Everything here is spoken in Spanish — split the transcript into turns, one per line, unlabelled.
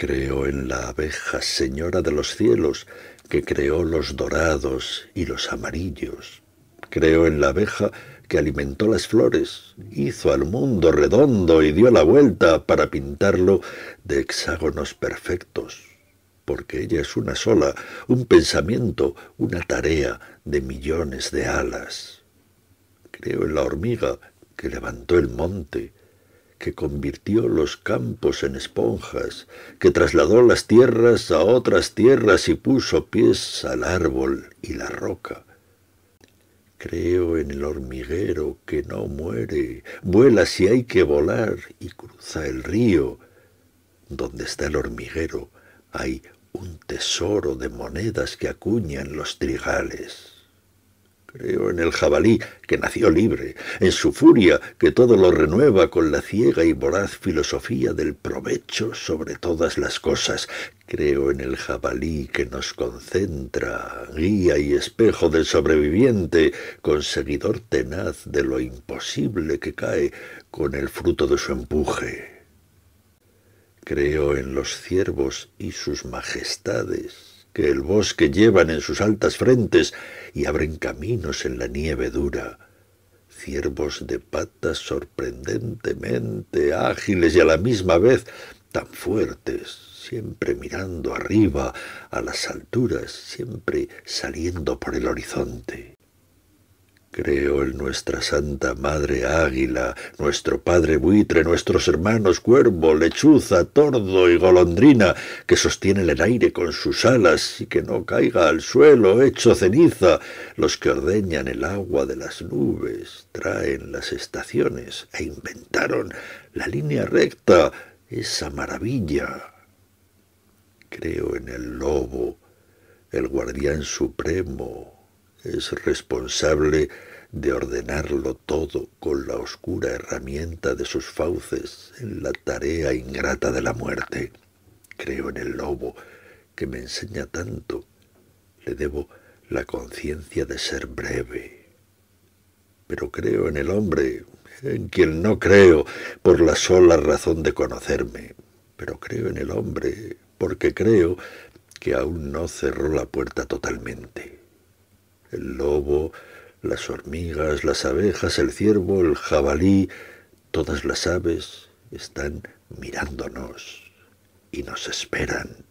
Creo en la abeja, señora de los cielos, que creó los dorados y los amarillos. Creo en la abeja que alimentó las flores, hizo al mundo redondo y dio la vuelta para pintarlo de hexágonos perfectos, porque ella es una sola, un pensamiento, una tarea de millones de alas. Creo en la hormiga que levantó el monte, que convirtió los campos en esponjas, que trasladó las tierras a otras tierras y puso pies al árbol y la roca. Creo en el hormiguero que no muere, vuela si hay que volar y cruza el río. Donde está el hormiguero hay un tesoro de monedas que acuñan los trigales. Creo en el jabalí, que nació libre, en su furia, que todo lo renueva con la ciega y voraz filosofía del provecho sobre todas las cosas. Creo en el jabalí que nos concentra, guía y espejo del sobreviviente, conseguidor tenaz de lo imposible que cae con el fruto de su empuje. Creo en los ciervos y sus majestades, que el bosque llevan en sus altas frentes y abren caminos en la nieve dura. Ciervos de patas sorprendentemente ágiles y a la misma vez tan fuertes, siempre mirando arriba, a las alturas, siempre saliendo por el horizonte. Creo en nuestra Santa Madre Águila, nuestro Padre Buitre, nuestros hermanos Cuervo, Lechuza, Tordo y Golondrina, que sostienen el aire con sus alas y que no caiga al suelo hecho ceniza, los que ordeñan el agua de las nubes, traen las estaciones e inventaron la línea recta, esa maravilla. Creo en el lobo, el guardián supremo, es responsable de ordenarlo todo con la oscura herramienta de sus fauces en la tarea ingrata de la muerte. Creo en el lobo que me enseña tanto. Le debo la conciencia de ser breve. Pero creo en el hombre, en quien no creo por la sola razón de conocerme. Pero creo en el hombre porque creo que aún no cerró la puerta totalmente el lobo, las hormigas, las abejas, el ciervo, el jabalí, todas las aves están mirándonos y nos esperan.